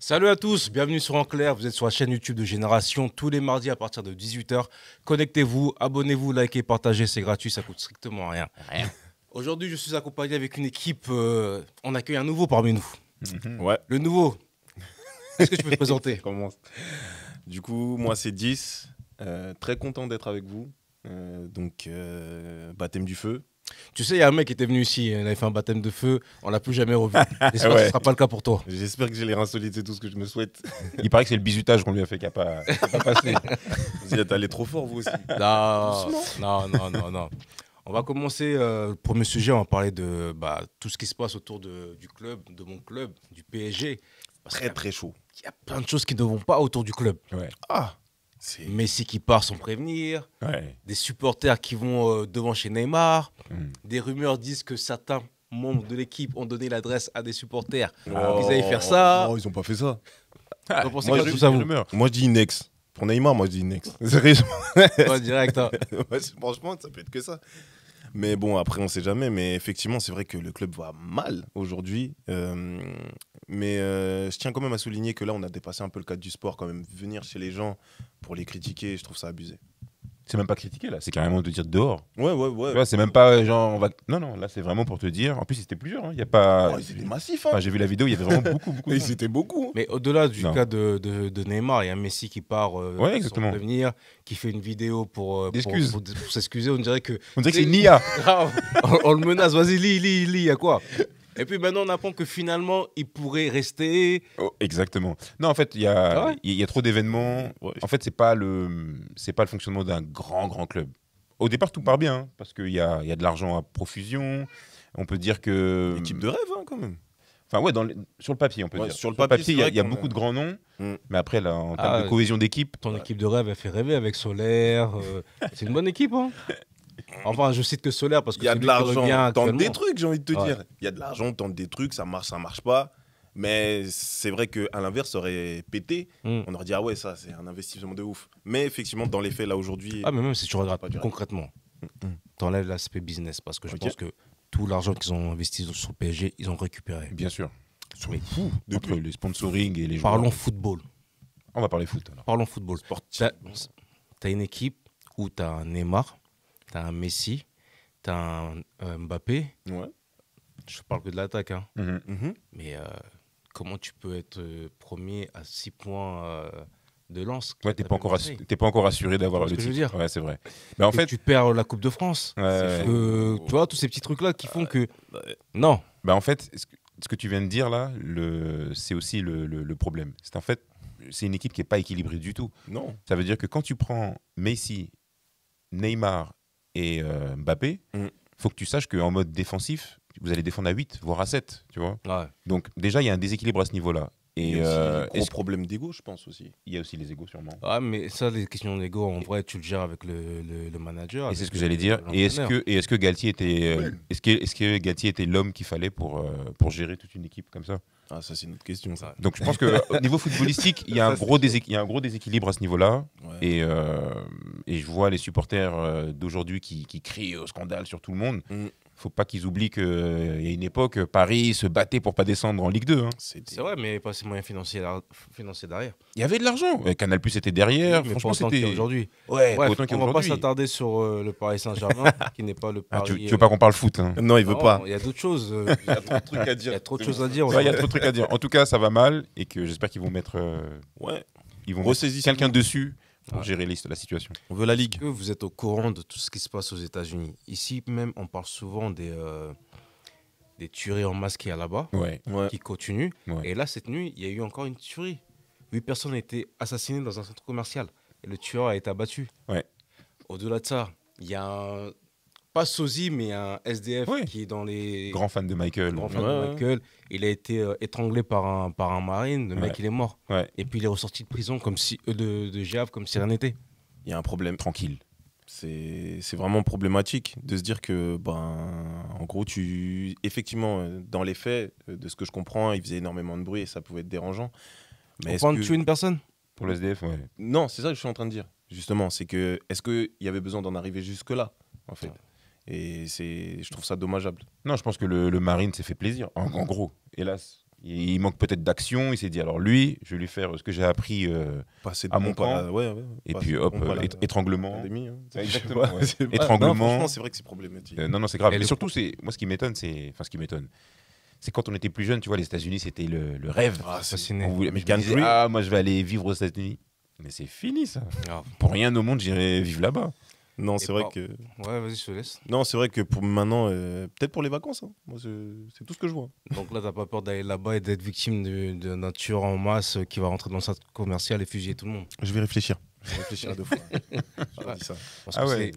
Salut à tous, bienvenue sur En Clair, vous êtes sur la chaîne YouTube de Génération tous les mardis à partir de 18h. Connectez-vous, abonnez-vous, likez, partagez, c'est gratuit, ça coûte strictement rien. Aujourd'hui, je suis accompagné avec une équipe, euh, on accueille un nouveau parmi nous. Mhm. Ouais. Le nouveau, est-ce que tu peux te présenter Du coup, moi c'est 10. Euh, très content d'être avec vous. Euh, donc, baptême du feu. Tu sais, il y a un mec qui était venu ici, il avait fait un baptême de feu, on l'a plus jamais revu. J'espère que ce sera pas le cas pour toi. J'espère que j'ai les solides, c'est tout ce que je me souhaite. Il paraît que c'est le bizutage qu'on lui a fait qui n'a pas, pas passé. vous êtes allé trop fort, vous aussi. Non, non, non, non, On va commencer euh, le premier sujet, on va parler de bah, tout ce qui se passe autour de, du club, de mon club, du PSG. très, très chaud. Il y a plein de choses qui ne vont pas autour du club. Ah Messi qui part sans prévenir, des supporters qui vont euh, devant chez Neymar, hmm. des rumeurs disent que certains membres de l'équipe ont donné l'adresse à des supporters oh. ils allaient faire ça. Non, ils n'ont pas fait ça. Ah, moi, je, dis Inex. Pour Neymar, moi je dis Inex. Sérieusement. direct. Hein. franchement, ça peut être que ça. Mais bon, après, on sait jamais. Mais effectivement, c'est vrai que le club va mal aujourd'hui. Euh, mais euh, je tiens quand même à souligner que là, on a dépassé un peu le cadre du sport quand même. Venir chez les gens pour les critiquer, je trouve ça abusé c'est même pas critiquer là, c'est carrément de dire dehors. Ouais, ouais, ouais. c'est même pas euh, genre on va. Non, non, là c'est vraiment pour te dire. En plus, c'était plusieurs. Hein, il y a pas. Oh, massif. Hein. J'ai vu la vidéo, il y avait vraiment beaucoup, beaucoup. Ils étaient beaucoup. Hein. Mais au-delà du cas de, de, Neymar, il y a Messi qui part euh, ouais, exactement. devenir, qui fait une vidéo euh, pour, pour, s'excuser. On dirait que. On dirait que c'est Nia. on, le menace. Vas-y, lis, lis, lis. Il y a quoi et puis maintenant, on apprend que finalement, il pourrait rester. Oh, exactement. Non, en fait, il y, ah y, a trop d'événements. En fait, c'est pas le, c'est pas le fonctionnement d'un grand, grand club. Au départ, tout part bien, hein, parce qu'il y a, y a, de l'argent à profusion. On peut dire que. Une de rêve, hein, quand même. Enfin, ouais, dans sur le papier, on peut dire. Sur le papier, il y a, beaucoup de grands noms, mm. mais après, là, en termes ah de cohésion d'équipe. Ton équipe de rêve, elle fait rêver avec Solaire. Euh, c'est une bonne équipe, hein Enfin, je cite que Solaire parce que y a de l'argent. Tente des trucs, j'ai envie de te dire. Il y a de l'argent, tente des trucs, ça marche, ça marche pas. Mais c'est vrai que qu'à l'inverse, ça aurait pété. Hmm. On aurait dit, ah ouais, ça, c'est un investissement de ouf. Mais effectivement, dans les faits, là, aujourd'hui. Ah, mais même si tu regardes pas concrètement, Dans hmm, hmm. l'aspect business parce que je pense que tout l'argent qu'ils ont investi sur PSG, ils ont récupéré. Bien sûr. Mais le sponsoring et les Parlons football. On va parler foot Parlons football. Sportif. T'as as une équipe où t'as un Neymar, t'as un Messi, t'as un, euh, Mbappé. Ouais. Je parle que de l'attaque. Hein. Mhm. Mhm. Mais euh, comment tu peux être euh, premier à 6 points de lance Ouais, t'es pas, encore pas encore assuré d'avoir le titre. c'est vrai. Mais en fait, tu perds la Coupe de France. tu vois, tous ces petits trucs-là qui font que. Bah, non. Bah en fait, ce que, tu viens de dire là, le... c'est aussi le, problème. C'est en fait, c'est une équipe qui n'est pas équilibrée du tout. Non. Ça veut dire que quand tu prends Messi, Neymar et euh, Mbappé, mm. faut que tu saches qu'en mode défensif, vous allez défendre à 8, voire à 7, tu vois. Donc déjà, il y a un déséquilibre à ce niveau-là. Et, il euh, problème d'ego, je pense aussi. Il y a aussi les égos, sûrement. Ah, mais ça, les questions d'ego, en vrai, tu le gères avec le, le, manager. Et c'est ce que j'allais dire. Et est-ce que, est-ce que Galtier était, euh, est-ce que, est-ce que Galtier était l'homme qu'il fallait pour, euh, pour gérer toute une équipe comme ça Ah, ça c'est une autre question. Ça. Donc je pense que au niveau footballistique, il y a un gros il y a un gros déséquilibre à ce niveau-là. Et et je vois les supporters d'aujourd'hui qui, qui crient au scandale sur tout le monde. Mm faut pas qu'ils oublient qu'il euh, y a une époque, euh, Paris se battait pour pas descendre en Ligue 2. Hein. C'est vrai, mais il n'y avait pas ces moyens financiers, derrière. Il y avait de l'argent. Euh, Canal Plus était derrière. mais Franchement, c'était aujourd'hui. Ouais, on ne va pas s'attarder sur le Paris Saint-Germain, qui n'est pas le ah, Paris. tu, ne veux pas qu'on parle foot hein. Non, il veut pas. Il y a d'autres choses. Il y a trop de trucs à dire. Il y a trop de choses à dire. Il y a trop de trucs à dire. En tout cas, ça va mal et que j'espère qu'ils vont mettre. Ouais. Ils vont quelqu'un dessus pour gérer liste la situation. On veut la Ligue. que vous êtes au courant de tout ce qui se passe aux États-Unis Ici, même, on parle souvent des, euh, des tueries en masque qu'il y a là-bas, qui continuent. Et là, cette nuit, il y a eu encore une tuerie. Huit personnes ont été assassinées dans un centre commercial et le tueur a été abattu. Au-delà de ça, il y a un pas sosie, mais un SDF qui est dans les. Grand fan de Michael. Michael. Il a été euh, étranglé par un, par un marine. Le mec, il est mort. Et puis, il est ressorti de prison comme si, euh, de, de comme si rien n'était. Il y a un problème. Tranquille. C'est vraiment problématique de se dire que, ben, en gros, tu. Effectivement, euh, dans les faits, de ce que je comprends, il faisait énormément de bruit et ça pouvait être dérangeant. Mais Au que... tu tuer une personne Pour le SDF, ouais. Non, c'est ça que je suis en train de dire, justement. C'est que, est-ce qu'il y avait besoin d'en arriver jusque-là, en fait et c'est, je trouve ça dommageable. Non, je pense que le, Marine s'est fait plaisir. En, gros, hélas, il, manque peut-être d'action. Il s'est dit alors lui, je vais lui faire ce que j'ai appris euh, à mon camp. et puis hop, étranglement. Étranglement. c'est vrai que c'est problématique. Euh, non, non, c'est grave. Et Mais surtout, c'est moi ce qui m'étonne, c'est enfin ce qui m'étonne c'est quand on était plus jeune, tu vois, les États-Unis, c'était le, rêve. Ah, c'est mais je me disais, ah, moi, je vais aller vivre aux États-Unis. Mais c'est fini, ça. Pour rien au monde, j'irai vivre là-bas. Non, c'est vrai que. Ouais, vas-y, je te laisse. Non, c'est vrai que pour maintenant, euh, peut-être pour les vacances, hein. Moi, c'est tout ce que je vois. Donc là, t'as pas peur d'aller là-bas et d'être victime d'un nature en masse euh, qui va rentrer dans le centre commercial et fusiller tout le monde Je vais réfléchir. Je vais réfléchir à deux fois. je ça. Parce ah que ouais.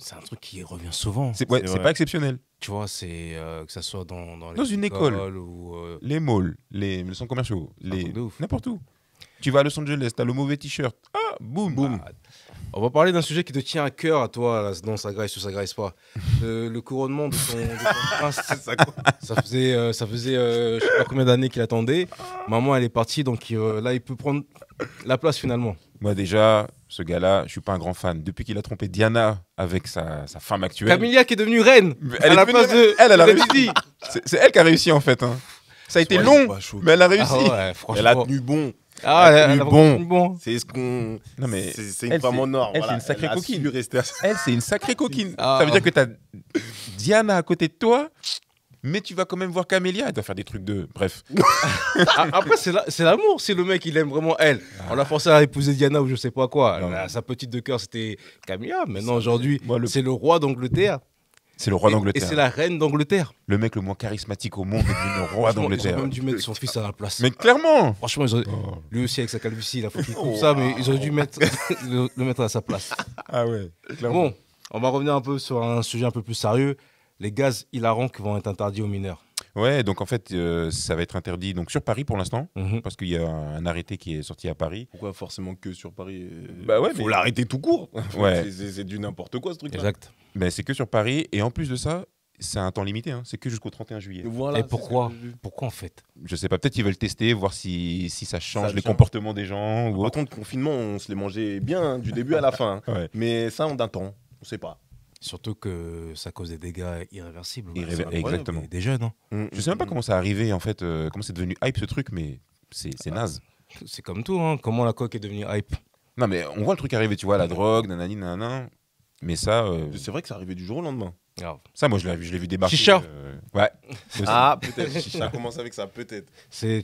C'est un truc qui revient souvent. C'est pas exceptionnel. Tu vois, c'est euh, que ça soit dans, dans, dans une école, ou les malls, les, les centres commerciaux, les n'importe où. Tu vas à Los Angeles, t'as le mauvais t-shirt. Ah, boum, boum. Ah, on va parler d'un sujet qui te tient à cœur à toi, là, non, ça graisse ou ça pas. Euh, le couronnement de son, prince, ça, faisait, je euh, ça faisait euh, sais pas combien d'années qu'il attendait. Maman, elle est partie, donc là, il peut prendre la place finalement. Moi, déjà, ce gars-là, je suis pas un grand fan. Depuis qu'il a trompé Diana avec sa, sa femme actuelle. Camilla qui est devenue reine elle à la place de. Elle, a réussi. C'est elle qui a réussi en fait. Hein. Ça a été long, mais elle a ah réussi. elle a tenu bon. Ah, bon. C'est ce qu'on. Non, mais. C'est une femme en or. Elle, c'est une, sacrée coquine. Elle, c'est une sacrée coquine. Ça veut dire que t'as Diana à côté de toi, mais tu vas quand même voir Camélia. Elle doit faire des trucs de. Bref. Ah, après, c'est l'amour. c'est le mec, il aime vraiment elle, ah. on l'a forcé à épouser Diana ou je sais pas quoi. sa petite de cœur, c'était Camélia. Maintenant, aujourd'hui, c'est le roi d'Angleterre. C'est le roi d'Angleterre. Et c'est la reine d'Angleterre. Le mec le moins charismatique au monde est le roi d'Angleterre. Ils ont même dû mettre son fils à la place. Mais clairement Franchement, oh. lui aussi avec sa calvitie, il a foutu tout oh. ça, mais ils auraient dû le, mettre à sa place. Ah ouais, clairement. Bon, on va revenir un peu sur un sujet un peu plus sérieux. Les gaz hilarants qui vont être interdits aux mineurs. Ouais, donc en fait, euh, ça va être interdit donc sur Paris pour l'instant, mhm. parce qu'il y a un arrêté qui est sorti à Paris. Pourquoi forcément que sur Paris euh, Bah ouais, faut l'arrêter tout court. C'est du n'importe quoi ce truc-là. Exact. Mais c'est que sur Paris, et en plus de ça, c'est un temps limité, hein. c'est que jusqu'au 31 juillet. et pourquoi Pourquoi en fait Je sais pas, peut-être ils veulent tester, voir si, si ça change les comportements des gens. Ou de confinement, on se les mangeait bien hein, du début à la fin. Hein. Mais ça, on un temps, on sait pas. Surtout que ça cause des dégâts irréversibles. exactement. Déjà, non hein. mm, mm, Je sais même pas mm, comment ça arrivé, en fait, euh, comment c'est devenu hype ce truc, mais c'est ah bah, naze. C'est comme tout, hein, comment la coque est devenue hype. Non, mais on voit le truc arriver, tu vois, la drogue, nanani, nanana. Mais ça. Euh, c'est vrai que ça arrivait du jour au lendemain. Ça, moi, je l'ai vu, je l'ai vu débarquer. Chicha. Euh, ouais. Ah, peut-être. Chicha commence avec ça, peut-être.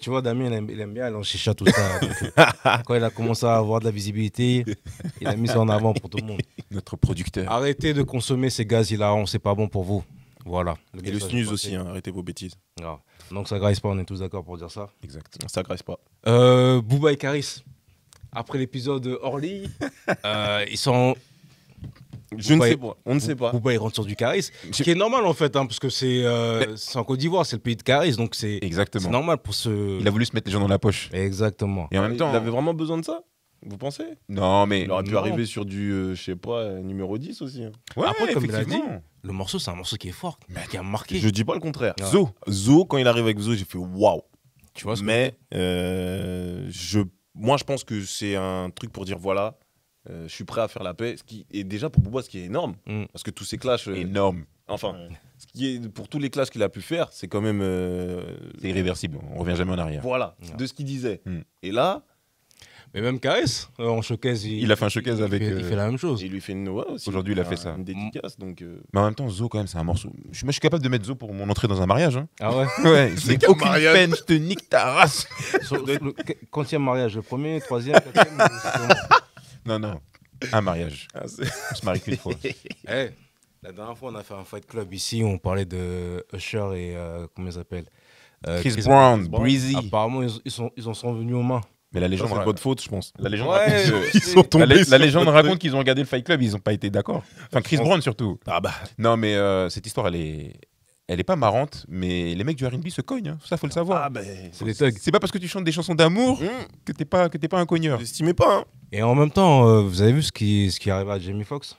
tu vois, Damien, il aime, bien aller en chicha, tout ça. quand il a commencé à avoir de la visibilité, il a mis ça en avant pour tout le monde. Notre producteur. Arrêtez de consommer ces gaz hilarants, c'est pas bon pour vous. Voilà. Et le snus aussi, hein, arrêtez vos bêtises. Donc, ça graisse pas, on est tous d'accord pour dire ça. Exactement, Ça graisse pas. Euh, et Caris, après l'épisode Orly, euh, ils sont je ne sais pas. On ne sait pas. Pourquoi il rentre sur du charisme. Ce qui est normal en fait, hein, parce que euh, c'est en Côte d'Ivoire, c'est le pays de charisme. Donc c'est normal pour ce. Il a voulu se mettre les gens dans la poche. Exactement. Et en même temps. Il avait vraiment besoin de ça vous pensez Non, mais. Il aurait pu arriver sur du, je euh, je sais pas, numéro 10 aussi. Hein. Ouais, Après, comme il a dit, le morceau, c'est un morceau qui est fort, mais qui a marqué. Je dis pas le contraire. Zo, Zo, quand il arrive avec Zo, j'ai fait waouh. Tu vois ce Mais, euh, je, moi, je pense que c'est un truc pour dire voilà, euh, je suis prêt à faire la paix. Ce qui est déjà pour Bouba ce qui est énorme, mm. parce que tous ces clashs. Euh, énorme. Enfin, ce qui est, pour tous les clashs qu'il a pu faire, c'est quand même. Euh, c'est irréversible, on revient jamais en arrière. Voilà, de ce qu'il disait. Mm. Et là, mais même KS, en showcase, il, a fait un showcase avec. Fait, Il fait la même chose. il lui fait une Noah aussi. Aujourd'hui, il a fait ça. Une dédicace. Donc Mais en même temps, Zo, quand même, c'est un morceau. je suis capable de mettre Zo pour mon entrée dans un mariage. Hein. Ah ouais c'est aucune mariage. peine, je te nique ta race. le mariage, le premier, troisième, quatrième. Non, non. Un mariage. Ah, on se marie qu'une fois. Hey, eh, la dernière fois, on a fait un fight club ici. Où on parlait de Usher et. Euh, comment ils s'appellent euh, Chris, Brown, Breezy. Apparemment, ils, sont, ils en sont venus aux mains. Mais la légende. C'est votre faute, je pense. La légende, raconte, ils sont la, légende raconte qu'ils ont regardé le Fight Club, ils n'ont pas été d'accord. Enfin, Chris Brown surtout. Ah bah. Non, mais euh, cette histoire, elle est, elle est pas marrante, mais les mecs du RB se cognent, hein. ça faut le ah, savoir. Bah, c'est pas parce que tu chantes des chansons d'amour mmh. que t'es pas, que t'es pas un cogneur. pas. Hein. Et en même temps, euh, vous avez vu ce qui, ce qui arrive à Jamie Foxx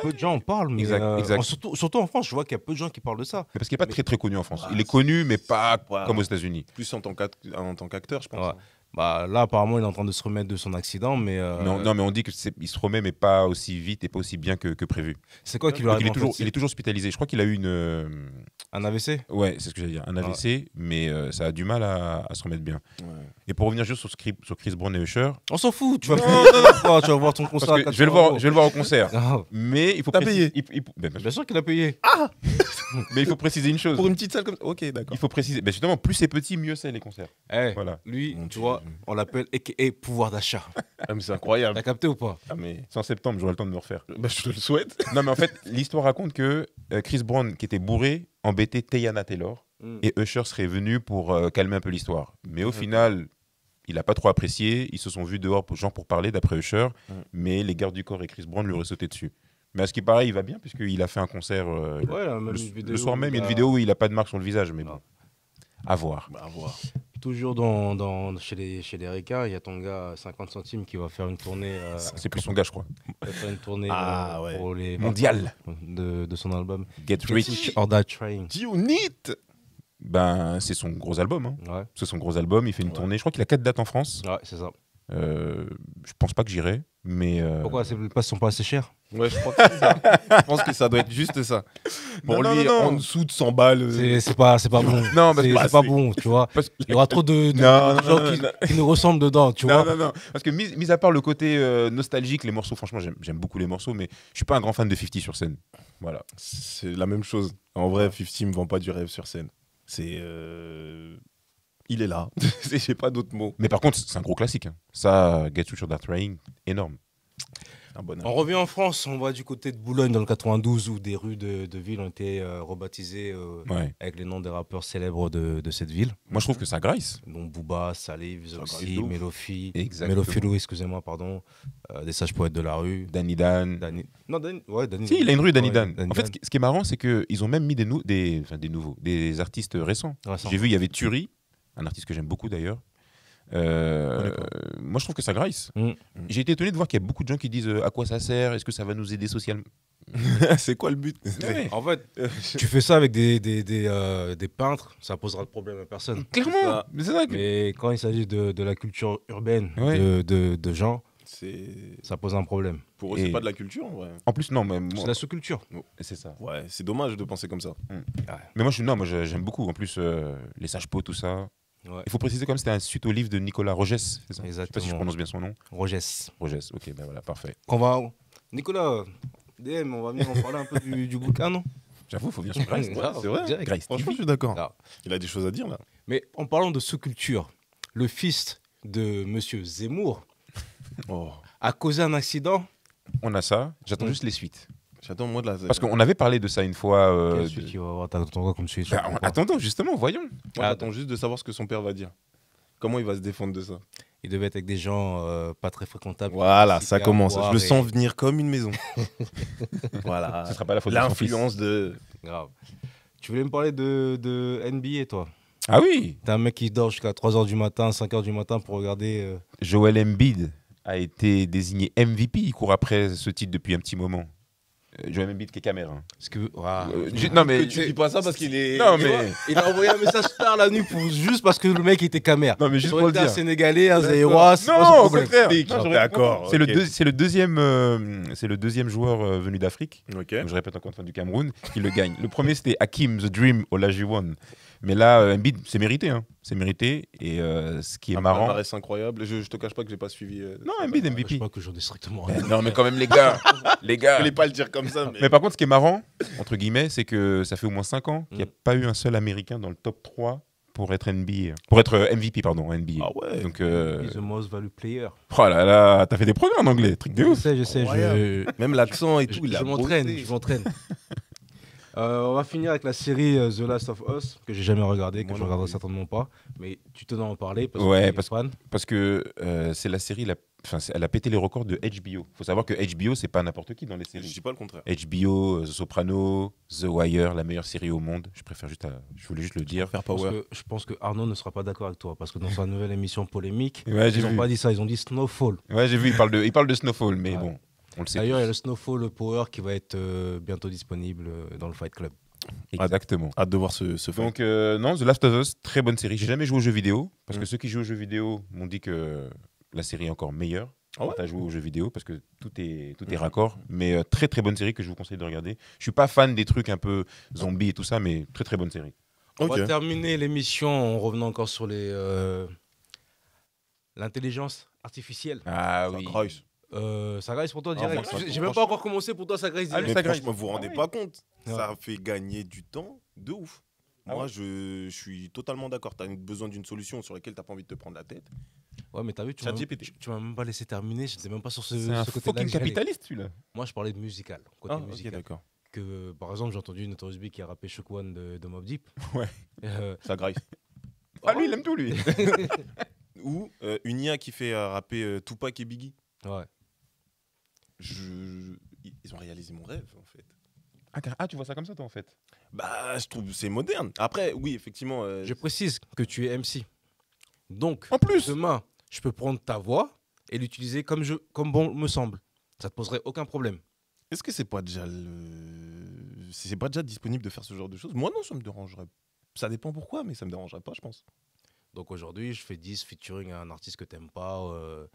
Peu de gens en parlent, mais exact, euh, surtout, en France, je vois qu'il y a peu de gens qui parlent de ça. parce qu'il n'est pas très très connu en France. Bah, il est connu, mais pas comme aux États-Unis. Plus en tant qu'acteur, je pense. Hein. Bah, là, apparemment, il est en train de se remettre de son accident, mais. Non, euh, non, mais on dit qu'il se remet, mais pas aussi vite et pas aussi bien que, prévu. C'est quoi qu'il lui arrive il est, toujours, il est toujours hospitalisé. Je crois qu'il a eu une. Euh, Un AVC Ouais, c'est ce que j'allais dire. Un AVC, ah. mais euh, ça a du mal à, se remettre bien. Et pour revenir juste sur, sur Chris Brown et Usher. On s'en fout, tu vas, ah, tu vas voir ton concert. Je vais, le voir, je vais le voir au concert. Ah. mais il faut. T'as ben, Bien sûr qu'il a payé. Mais il faut préciser une chose. Pour une petite salle comme ça. Ok, d'accord. Il faut préciser. Ben, justement, plus c'est petit, mieux c'est les concerts. Eh, voilà. Lui, tu vois, on l'appelle et pouvoir d'achat. Ah, c'est incroyable. T'as capté ou pas ah, mais... C'est en septembre, j'aurai le temps de me refaire. Bah, je te le souhaite. non, mais en fait, l'histoire raconte que euh, Chris Brown, qui était bourré, embêtait Teyana Taylor. Hmm. Et Usher serait venu pour euh, calmer un peu l'histoire. Mais au final, il n'a pas trop apprécié. Ils se sont vus dehors, pour, genre pour parler, d'après Usher. Hmm. Mais les gardes du corps et Chris Brown lui auraient sauté dessus. Mais à ce qui paraît, il va bien, puisqu'il a fait un concert. Euh, le, soir même, il y a une vidéo où il n'a pas de marque sur le visage. Mais ah. À voir. Bah, à voir. Toujours dans, chez, les, chez les il y a ton gars 50 euh, centimes qui va faire une tournée. Euh, c'est plus son gars, je crois. Il va faire une tournée ah, euh, les de, de, son album Get, Rich or Die you need ben, c'est son gros album. Hein. C'est son gros album, il fait une tournée. Je crois qu'il a quatre dates en France. Ouais, c'est ça. Euh, je pense pas que j'irai, mais. Euh, Pourquoi ces places sont pas assez chères Ouais, je pense que ça doit être juste ça. Pour bon, lui, en dessous de 100 balles. Euh, c'est pas, c'est pas bon. non, c'est pas bon, tu vois. Il y aura trop de, gens qui, nous ressemblent dedans, tu vois. Non, non, Parce que mis, à part le côté nostalgique, les morceaux, franchement, j'aime beaucoup les morceaux, mais je suis pas un grand fan de 50 sur scène. Voilà, c'est la même chose. En vrai, 50 me vend pas du rêve sur scène. C'est il est là. J'ai pas d'autres mots. Mais par contre, c'est un gros classique. Hein. Ça, Get You Sur That Train, énorme. on revient en France, on va du côté de Boulogne dans le 92 où des rues de, de ville ont été euh, rebaptisées euh, avec les noms des rappeurs célèbres de, cette ville. Moi je trouve que ça graisse. Donc Booba, Salif, Zoxy, Melofi, excusez-moi, pardon, euh, des sages poètes de la rue. Danny Dan. Non, Dan... Ouais, Si, il a une rue Danny Dan. en fait, ce qui est marrant, c'est qu'ils ont même mis des, des... des nouveaux, des artistes récents. J'ai vu, il y avait Turi un artiste que j'aime beaucoup d'ailleurs. Euh, ah, moi, je trouve que ça graisse. Mm. Mm. J'ai été étonné de voir qu'il y a beaucoup de gens qui disent euh, à quoi ça sert, est-ce que ça va nous aider socialement C'est quoi le but En fait, tu fais ça avec des, des, euh, des, peintres, ça posera de problème à personne. Clairement bah, mais, quand il s'agit de, de, la culture urbaine de, de, de, gens, ça pose un problème. Pour eux, c'est pas de la culture en En plus, non, mais. C'est la sous-culture. Oh, c'est ça. Ouais, c'est dommage de penser comme ça. Mm. Mais moi, je Non, moi, j'aime beaucoup en plus les sages-pots, tout ça. Il faut préciser comme c'était un suite au livre de Nicolas Rogès, c'est Exactement. Je sais pas si je prononce bien son nom. Rogès. Rogès, ok, ben voilà, parfait. On va... Nicolas, DM, on va venir en parler un peu du, bouquin, non J'avoue, il faut bien se Grace. c'est vrai. Direct. Franchement, je suis d'accord. Ah, il a des choses à dire, là. Mais en parlant de sous-culture, le fils de Monsieur Zemmour oh. a causé un accident. On a ça. J'attends mm. juste les suites. J'attends de la. Parce qu'on avait parlé de ça une fois. Euh, bah, Attends, justement, voyons. Ah, Attends juste de savoir ce que son père va dire. Comment il va se défendre de ça Il devait être avec des gens euh, pas très fréquentables. Voilà, ça commence. Je le sens venir comme une maison. voilà. Ce sera pas la faute L'influence de. Grave. Tu voulais me parler de, de NBA, toi Ah oui T'es un mec qui dort jusqu'à 3h du matin, 5h du matin pour regarder. Euh, Joel Embiid a été désigné MVP. Il court après ce titre depuis un petit moment. Euh, Joel Embiid qui est Cameroun. Ah. Euh, que... non mais que tu dis pas ça parce qu'il est. Non mais il a envoyé un message tard la nuit pour juste parce que le mec était Cameroun. Non mais juste pour le dire. Sénégalais, un Zaïrois. Non, au contraire. D'accord. C'est le deuxième, euh, c'est le deuxième joueur venu d'Afrique. Donc, Je répète encore une fois du Cameroun qui le gagne. Le premier c'était Hakim the Dream Olajuwon mais là, euh, Embiid, c'est mérité. Hein. C'est mérité. Et euh, ce qui est marrant. Ça paraît incroyable. Je, je, te cache pas que j'ai pas suivi. Euh, non, Embiid, MVP. Ah, je sais pas que j'en ai strictement rien. non, mais quand même, les gars. les gars. Je voulais pas le dire comme ça. Mais... par contre, ce qui est marrant, entre guillemets, c'est que ça fait au moins 5 ans qu'il n'y a mm. pas eu un seul Américain dans le top 3 pour être NBA. Pour être MVP, pardon, NBA. Ah ouais. Donc, euh... The most value player. Oh là là, t'as fait des progrès en anglais, truc de ouf. Je sais, je sais. Je... Même l'accent et tout, Je m'entraîne, je m'entraîne. Euh, on va finir avec la série euh, The Last of Us, que j'ai jamais regardé, que je ne regarderai certainement pas. Mais tu tenais à en parler parce ouais, que parce, que euh, c'est la série, la, elle a pété les records de HBO. il faut savoir que HBO, c'est pas n'importe qui dans les séries. Je dis pas le contraire. HBO, The Soprano, The Wire, la meilleure série au monde. Je préfère juste, je voulais juste le dire. je pense que Arnaud ne sera pas d'accord avec toi parce que dans sa nouvelle émission polémique, ils n'ont pas dit ça, ils ont dit Snowfall. Ouais, j'ai vu, Il parle de, il parle de Snowfall, mais bon. D'ailleurs, il y a le Snowfall Power qui va être euh, bientôt disponible euh, dans le Fight Club. Exactement. Hâte de voir ce, film. Donc, euh, non, The Last of Us, très bonne série. J'ai jamais joué aux jeux vidéo, parce que mm. ceux qui jouent aux jeux vidéo m'ont dit que la série est encore meilleure. Oh ouais. T'as joué aux jeux vidéo parce que tout est, tout est mm. raccord. Mais très très bonne série que je vous conseille de regarder. Je suis pas fan des trucs un peu zombies et tout ça, mais très très bonne série. On va terminer l'émission en revenant encore sur les l'intelligence artificielle. Ah oui. Euh, ça graisse pour toi ah, direct. J'ai même pas encore commencé pour toi, ça graisse ah, direct. Mais franchement, vous vous rendez ah pas compte. Ça fait gagner du temps de ouf. Moi, je, je, suis totalement d'accord. t'as besoin d'une solution sur laquelle t'as pas envie de te prendre la tête. Ouais, mais t'as vu, tu m'as même, pas laissé terminer. Je même pas sur ce, côté-là. fucking capitaliste, celui-là. Moi, je parlais de musical. Côté d'accord. Que, par exemple, j'ai entendu Notorious B qui a rappé Shook One de, de Mob Deep. Ouais. Euh, ça grise ah, lui, il aime tout, lui. Ou euh, une IA qui fait rapper Tupac et Biggie. Ouais je, ils ont réalisé mon rêve, en fait. Ah, ah, tu vois ça comme ça, toi, en fait Bah, je trouve c'est moderne. Après, oui, effectivement. Euh, je précise que tu es MC. Donc, en plus. demain, je peux prendre ta voix et l'utiliser comme, je, comme bon me semble. Ça te poserait aucun problème. Est-ce que c'est pas déjà le... c'est pas déjà disponible de faire ce genre de choses Moi, non, ça me dérangerait. Ça dépend pourquoi, mais ça me dérangerait pas, je pense. Donc aujourd'hui, je fais 10 featuring à un artiste que t'aimes pas. Euh,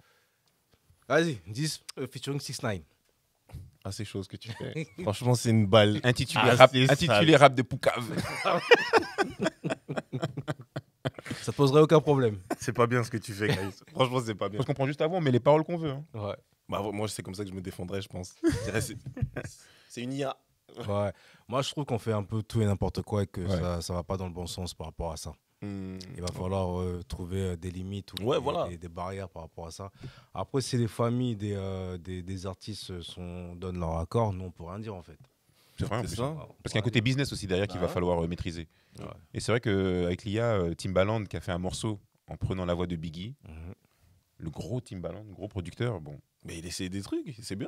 Vas-y, 10 euh, featuring 6 9 ah, ces choses que tu fais. Franchement, c'est une balle. Ah, intitulé, rap, de Poucave. Ça poserait aucun problème. C'est pas bien ce que tu fais, Kaïs. Franchement, c'est pas bien. Je comprends juste avant, mais les paroles qu'on veut. Hein. Ouais. Bah, moi, c'est comme ça que je me défendrais, je pense. c'est une IA. Ouais. Moi, je trouve qu'on fait un peu tout et n'importe quoi et que ça, ça va pas dans le bon sens par rapport à ça. Hmm. il va falloir euh, trouver euh, des limites ou des, barrières par rapport à ça. Après, si les familles des, euh, des, artistes sont, donnent leur accord, nous, on peut rien dire en fait. C'est vrai, en plus. Parce qu'il y a un côté business aussi derrière qu'il va ah. falloir maîtriser. Et c'est vrai qu'avec l'IA, Timbaland qui a fait un morceau en prenant la voix de Biggie, mhm. le gros Timbaland, gros producteur, bon. Mais il essaie des trucs, c'est bien.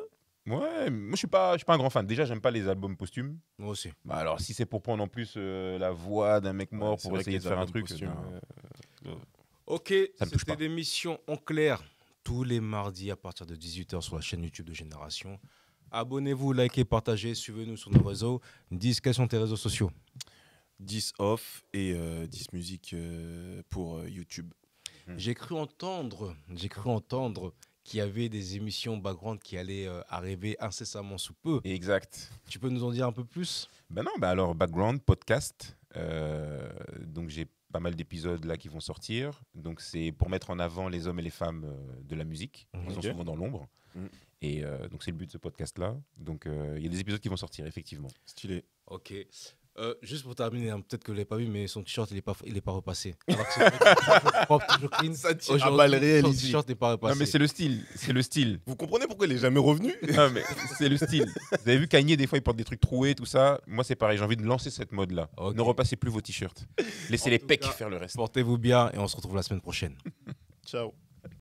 Ouais, moi je suis pas, je suis pas un grand fan. Déjà, j'aime pas les albums posthumes. Moi aussi. Bah, alors, si c'est pour prendre en plus euh, la voix d'un mec mort pour essayer de faire un truc. Euh, euh, ok, c'était l'émission en clair tous les mardis à partir de 18h sur la chaîne YouTube de Génération. Abonnez-vous, likez, partagez, suivez-nous sur nos réseaux. 10, quels sont tes réseaux sociaux 10 off et 10 musique pour YouTube. J'ai cru entendre, j'ai cru entendre qu'il y avait des émissions background qui allaient euh, arriver incessamment sous peu. Exact. Tu peux nous en dire un peu plus Ben non, ben alors background, podcast. Euh, donc j'ai pas mal d'épisodes là qui vont sortir. Donc c'est pour mettre en avant les hommes et les femmes euh, de la musique. Mhm. sont souvent dans l'ombre. Mm. Et donc c'est le but de ce podcast là. Donc il y a des épisodes qui vont sortir effectivement. Stylé. Ok. Euh, juste pour terminer, hein, peut-être que vous l'avez pas vu, mais son t-shirt il est pas, il est pas repassé. Alors c'est propre, toujours clean. Ça tire Son t-shirt n'est pas repassé. Non mais c'est le style, c'est le style. Vous comprenez pourquoi il est jamais revenu Non mais c'est le style. Vous avez vu Kanye des fois il porte des trucs troués, tout ça. Moi c'est pareil, j'ai envie de lancer cette mode là. Ne repassez plus vos t-shirts. Laissez les pecs faire le reste. Portez-vous bien et on se retrouve la semaine prochaine. Ciao.